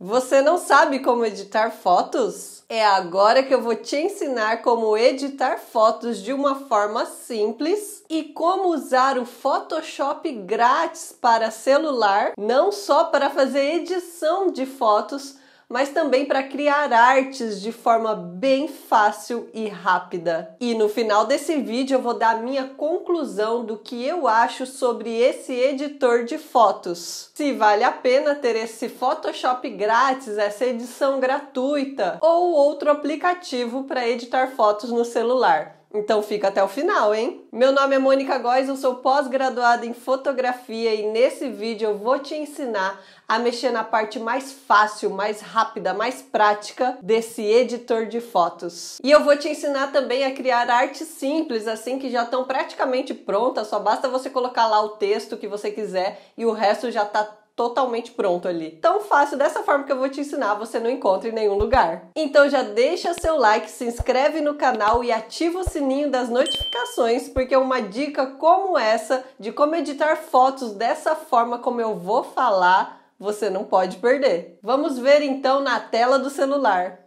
Você não sabe como editar fotos? É agora que eu vou te ensinar como editar fotos de uma forma simples e como usar o Photoshop grátis para celular, não só para fazer edição de fotos, mas também para criar artes de forma bem fácil e rápida. E no final desse vídeo eu vou dar a minha conclusão do que eu acho sobre esse editor de fotos. Se vale a pena ter esse Photoshop grátis, essa edição gratuita ou outro aplicativo para editar fotos no celular. Então fica até o final, hein? Meu nome é Mônica Góes, eu sou pós-graduada em fotografia e nesse vídeo eu vou te ensinar a mexer na parte mais fácil, mais rápida, mais prática desse editor de fotos. E eu vou te ensinar também a criar artes simples, assim que já estão praticamente prontas, só basta você colocar lá o texto que você quiser e o resto já está totalmente pronto ali. Tão fácil dessa forma que eu vou te ensinar, você não encontra em nenhum lugar. Então já deixa seu like, se inscreve no canal e ativa o sininho das notificações, porque uma dica como essa de como editar fotos dessa forma como eu vou falar, você não pode perder. Vamos ver então na tela do celular.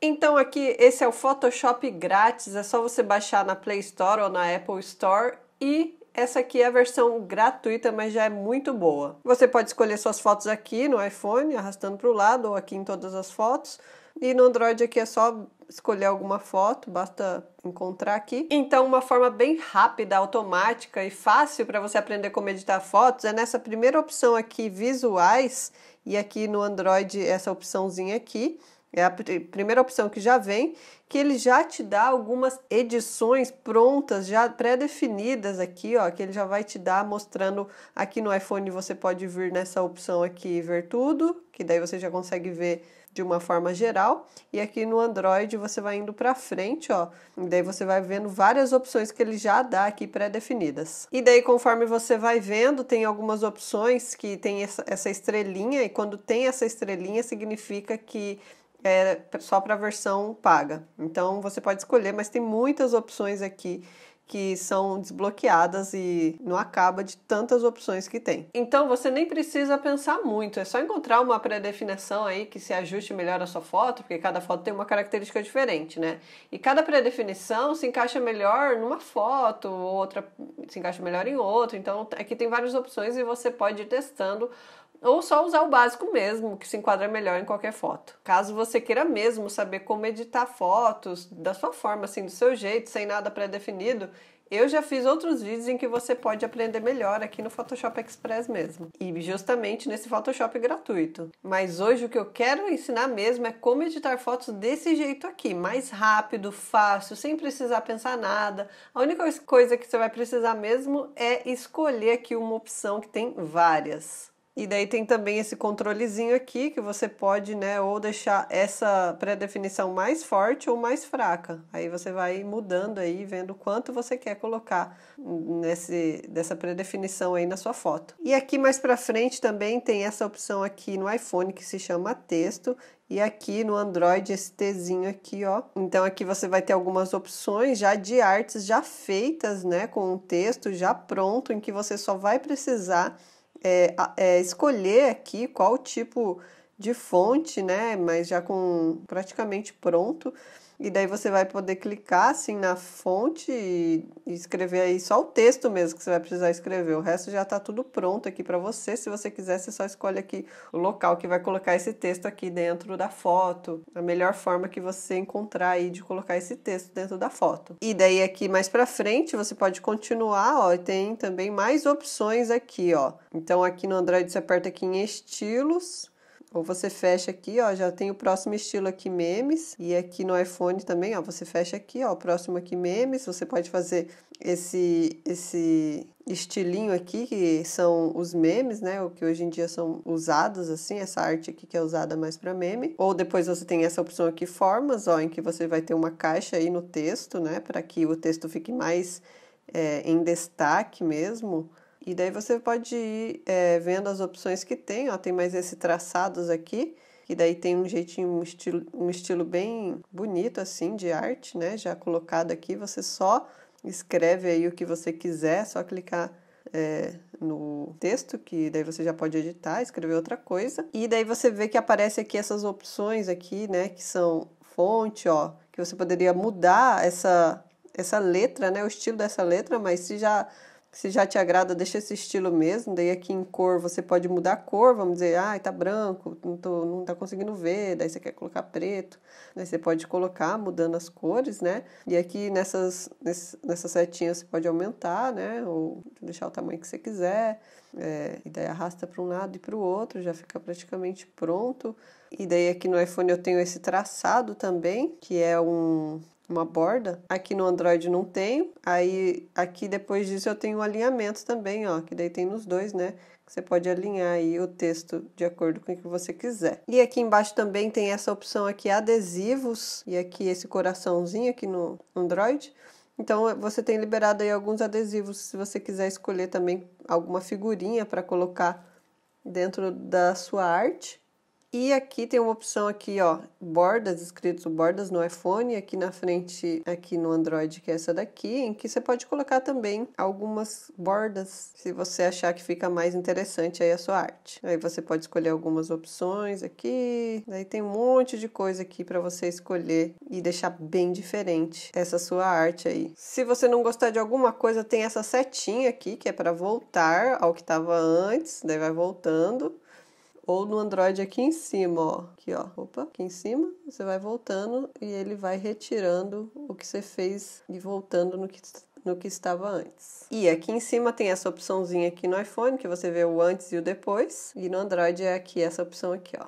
Então aqui esse é o Photoshop grátis, é só você baixar na Play Store ou na Apple Store e essa aqui é a versão gratuita, mas já é muito boa. Você pode escolher suas fotos aqui no iPhone, arrastando para o lado ou aqui em todas as fotos. E no Android aqui é só escolher alguma foto, basta encontrar aqui. Então, uma forma bem rápida, automática e fácil para você aprender como editar fotos é nessa primeira opção aqui, visuais, e aqui no Android essa opçãozinha aqui. É a primeira opção que já vem, que ele já te dá algumas edições prontas, já pré-definidas aqui, ó, que ele já vai te dar mostrando aqui no iPhone, você pode vir nessa opção aqui e ver tudo, que daí você já consegue ver de uma forma geral, e aqui no Android você vai indo para frente, ó, e daí você vai vendo várias opções que ele já dá aqui pré-definidas. E daí conforme você vai vendo, tem algumas opções que tem essa estrelinha, e quando tem essa estrelinha significa que é só para a versão paga. Então você pode escolher, mas tem muitas opções aqui que são desbloqueadas e não acaba de tantas opções que tem. Então você nem precisa pensar muito, é só encontrar uma pré-definição aí que se ajuste melhor à sua foto, porque cada foto tem uma característica diferente, né? E cada pré-definição se encaixa melhor numa foto, outra se encaixa melhor em outra. Então aqui é tem várias opções e você pode ir testando ou só usar o básico mesmo, que se enquadra melhor em qualquer foto. Caso você queira mesmo saber como editar fotos da sua forma, assim, do seu jeito, sem nada pré-definido, eu já fiz outros vídeos em que você pode aprender melhor aqui no Photoshop Express mesmo, e justamente nesse Photoshop gratuito. Mas hoje o que eu quero ensinar mesmo é como editar fotos desse jeito aqui, mais rápido, fácil, sem precisar pensar nada. A única coisa que você vai precisar mesmo é escolher aqui uma opção que tem várias. E daí tem também esse controlezinho aqui que você pode, né, ou deixar essa pré-definição mais forte ou mais fraca. Aí você vai mudando aí, vendo quanto você quer colocar nesse dessa pré-definição aí na sua foto. E aqui mais para frente também tem essa opção aqui no iPhone que se chama texto e aqui no Android esse Tzinho aqui, ó. Então aqui você vai ter algumas opções já de artes já feitas, né, com um texto já pronto em que você só vai precisar é, é, escolher aqui qual tipo de fonte, né? Mas já com praticamente pronto e daí você vai poder clicar assim na fonte e escrever aí só o texto mesmo que você vai precisar escrever. O resto já está tudo pronto aqui para você. Se você quiser, você só escolhe aqui o local que vai colocar esse texto aqui dentro da foto. A melhor forma que você encontrar aí de colocar esse texto dentro da foto. E daí aqui mais para frente, você pode continuar, ó, e tem também mais opções aqui, ó. Então aqui no Android você aperta aqui em estilos, ou você fecha aqui, ó, já tem o próximo estilo aqui memes e aqui no iPhone também, ó, você fecha aqui, ó, o próximo aqui memes, você pode fazer esse esse estilinho aqui que são os memes, né, o que hoje em dia são usados assim, essa arte aqui que é usada mais para meme. Ou depois você tem essa opção aqui formas, ó, em que você vai ter uma caixa aí no texto, né, para que o texto fique mais é, em destaque mesmo e daí você pode ir é, vendo as opções que tem, ó, tem mais esse traçados aqui, que daí tem um jeitinho, um estilo, um estilo bem bonito assim de arte, né? Já colocado aqui, você só escreve aí o que você quiser, só clicar é, no texto, que daí você já pode editar, escrever outra coisa. E daí você vê que aparece aqui essas opções aqui, né? Que são fonte, ó, que você poderia mudar essa, essa letra, né? O estilo dessa letra, mas se já se já te agrada, deixa esse estilo mesmo. Daí aqui em cor você pode mudar a cor, vamos dizer, ah, tá branco, não, tô, não tá conseguindo ver, daí você quer colocar preto, daí você pode colocar mudando as cores, né? E aqui nessas, nessas setinhas você pode aumentar, né? Ou deixar o tamanho que você quiser, é, e daí arrasta para um lado e para o outro, já fica praticamente pronto. E daí aqui no iPhone eu tenho esse traçado também, que é um, uma borda. Aqui no Android não tem Aí aqui depois disso eu tenho um alinhamento também, ó, que daí tem nos dois, né? Você pode alinhar aí o texto de acordo com o que você quiser. E aqui embaixo também tem essa opção aqui adesivos e aqui esse coraçãozinho aqui no Android. Então você tem liberado aí alguns adesivos, se você quiser escolher também alguma figurinha para colocar dentro da sua arte. E aqui tem uma opção aqui, ó, bordas, escrito bordas no iPhone, aqui na frente, aqui no Android, que é essa daqui, em que você pode colocar também algumas bordas, se você achar que fica mais interessante aí a sua arte. Aí você pode escolher algumas opções aqui, aí tem um monte de coisa aqui para você escolher e deixar bem diferente essa sua arte aí. Se você não gostar de alguma coisa, tem essa setinha aqui, que é para voltar ao que estava antes, daí vai voltando ou no Android aqui em cima, ó, aqui ó, opa, aqui em cima, você vai voltando e ele vai retirando o que você fez e voltando no que no que estava antes. E aqui em cima tem essa opçãozinha aqui no iPhone que você vê o antes e o depois, e no Android é aqui essa opção aqui, ó.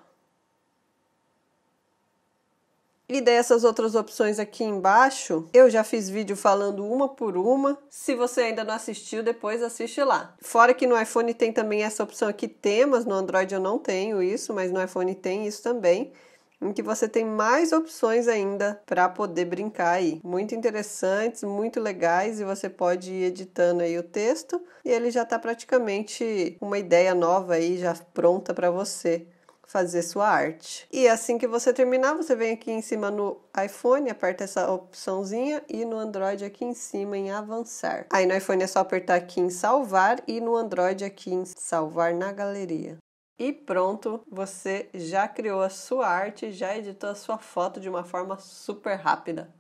E dessas outras opções aqui embaixo, eu já fiz vídeo falando uma por uma. Se você ainda não assistiu, depois assiste lá. Fora que no iPhone tem também essa opção aqui, temas. No Android eu não tenho isso, mas no iPhone tem isso também. Em que você tem mais opções ainda para poder brincar aí. Muito interessantes, muito legais, e você pode ir editando aí o texto. E ele já está praticamente uma ideia nova aí, já pronta para você fazer sua arte. E assim que você terminar, você vem aqui em cima no iPhone, aperta essa opçãozinha e no Android aqui em cima em avançar. Aí no iPhone é só apertar aqui em salvar e no Android aqui em salvar na galeria. E pronto, você já criou a sua arte, já editou a sua foto de uma forma super rápida.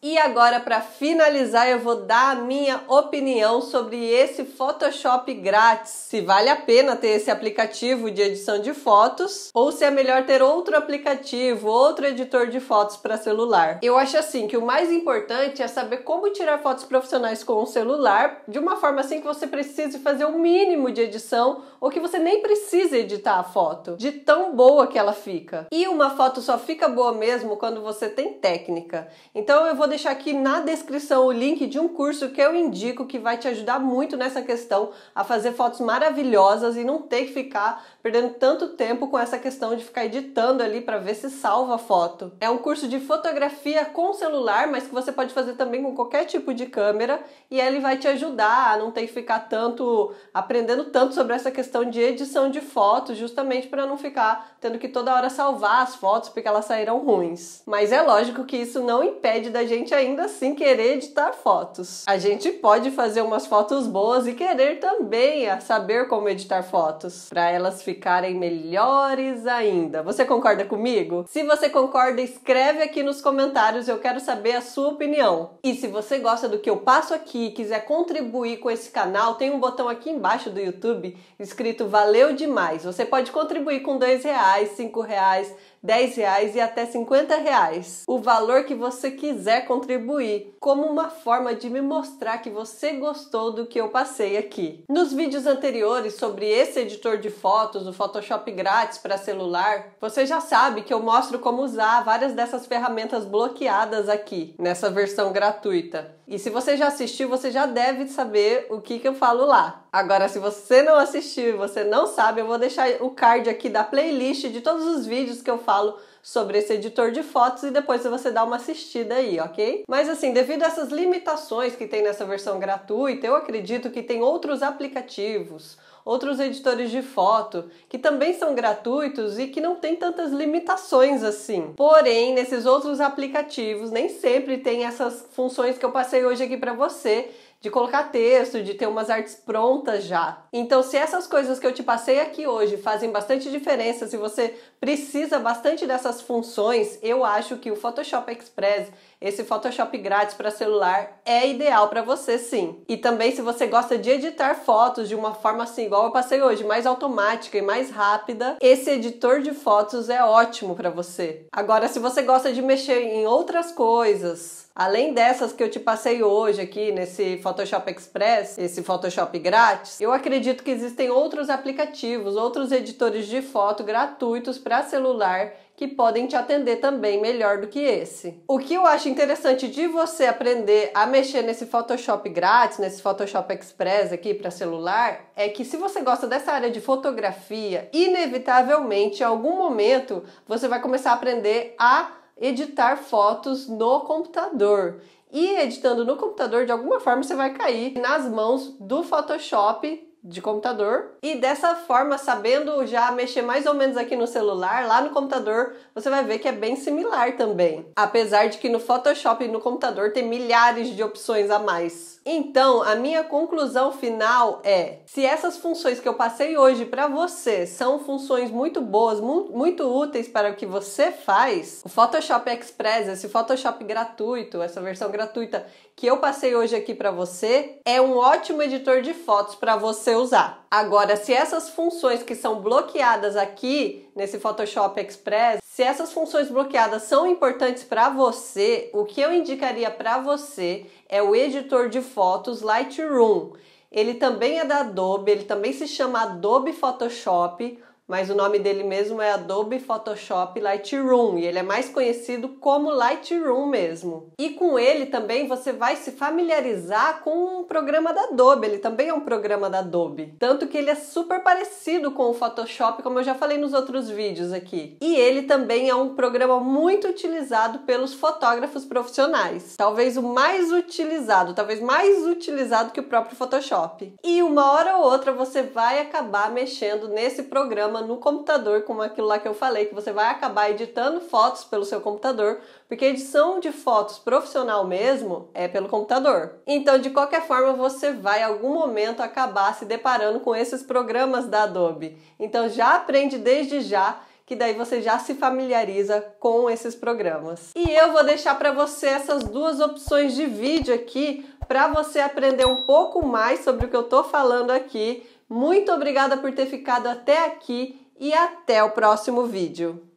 E agora, para finalizar, eu vou dar a minha opinião sobre esse Photoshop grátis. Se vale a pena ter esse aplicativo de edição de fotos ou se é melhor ter outro aplicativo, outro editor de fotos para celular. Eu acho assim que o mais importante é saber como tirar fotos profissionais com o celular de uma forma assim que você precise fazer o um mínimo de edição ou que você nem precisa editar a foto, de tão boa que ela fica. E uma foto só fica boa mesmo quando você tem técnica. Então eu vou deixar aqui na descrição o link de um curso que eu indico que vai te ajudar muito nessa questão a fazer fotos maravilhosas e não ter que ficar perdendo tanto tempo com essa questão de ficar editando ali para ver se salva a foto. É um curso de fotografia com celular, mas que você pode fazer também com qualquer tipo de câmera e ele vai te ajudar a não ter que ficar tanto aprendendo tanto sobre essa questão de edição de fotos, justamente para não ficar tendo que toda hora salvar as fotos porque elas saíram ruins. Mas é lógico que isso não impede da gente ainda assim querer editar fotos. A gente pode fazer umas fotos boas e querer também saber como editar fotos para elas ficarem ficarem melhores ainda. Você concorda comigo? Se você concorda, escreve aqui nos comentários, eu quero saber a sua opinião. E se você gosta do que eu passo aqui e quiser contribuir com esse canal, tem um botão aqui embaixo do YouTube escrito Valeu Demais. Você pode contribuir com dois reais, cinco reais, 10 reais e até 50 reais, o valor que você quiser contribuir, como uma forma de me mostrar que você gostou do que eu passei aqui. Nos vídeos anteriores sobre esse editor de fotos, o Photoshop grátis para celular, você já sabe que eu mostro como usar várias dessas ferramentas bloqueadas aqui, nessa versão gratuita. E se você já assistiu, você já deve saber o que, que eu falo lá. Agora, se você não assistiu e você não sabe, eu vou deixar o card aqui da playlist de todos os vídeos que eu falo sobre esse editor de fotos e depois você dá uma assistida aí, ok? Mas assim, devido a essas limitações que tem nessa versão gratuita, eu acredito que tem outros aplicativos, outros editores de foto que também são gratuitos e que não tem tantas limitações assim. Porém, nesses outros aplicativos nem sempre tem essas funções que eu passei hoje aqui para você de colocar texto, de ter umas artes prontas já. Então, se essas coisas que eu te passei aqui hoje fazem bastante diferença, se você precisa bastante dessas funções, eu acho que o Photoshop Express, esse Photoshop grátis para celular, é ideal para você sim. E também se você gosta de editar fotos de uma forma assim igual eu passei hoje, mais automática e mais rápida, esse editor de fotos é ótimo para você. Agora, se você gosta de mexer em outras coisas, Além dessas que eu te passei hoje aqui nesse Photoshop Express, esse Photoshop grátis, eu acredito que existem outros aplicativos, outros editores de foto gratuitos para celular que podem te atender também melhor do que esse. O que eu acho interessante de você aprender a mexer nesse Photoshop grátis, nesse Photoshop Express aqui para celular, é que se você gosta dessa área de fotografia, inevitavelmente em algum momento você vai começar a aprender a editar fotos no computador. E editando no computador, de alguma forma você vai cair nas mãos do Photoshop de computador. E dessa forma, sabendo já mexer mais ou menos aqui no celular, lá no computador, você vai ver que é bem similar também. Apesar de que no Photoshop e no computador tem milhares de opções a mais. Então, a minha conclusão final é: se essas funções que eu passei hoje para você são funções muito boas, mu muito úteis para o que você faz, o Photoshop Express, esse Photoshop gratuito, essa versão gratuita que eu passei hoje aqui para você, é um ótimo editor de fotos para você usar. Agora, se essas funções que são bloqueadas aqui nesse Photoshop Express, se essas funções bloqueadas são importantes para você, o que eu indicaria para você é o editor de fotos Lightroom. Ele também é da Adobe, ele também se chama Adobe Photoshop mas o nome dele mesmo é Adobe Photoshop Lightroom e ele é mais conhecido como Lightroom mesmo. E com ele também você vai se familiarizar com um programa da Adobe, ele também é um programa da Adobe, tanto que ele é super parecido com o Photoshop, como eu já falei nos outros vídeos aqui. E ele também é um programa muito utilizado pelos fotógrafos profissionais, talvez o mais utilizado, talvez mais utilizado que o próprio Photoshop. E uma hora ou outra você vai acabar mexendo nesse programa programa no computador, como aquilo lá que eu falei, que você vai acabar editando fotos pelo seu computador, porque edição de fotos profissional mesmo é pelo computador. Então, de qualquer forma, você vai em algum momento acabar se deparando com esses programas da Adobe. Então, já aprende desde já que daí você já se familiariza com esses programas. E eu vou deixar para você essas duas opções de vídeo aqui para você aprender um pouco mais sobre o que eu tô falando aqui muito obrigada por ter ficado até aqui e até o próximo vídeo.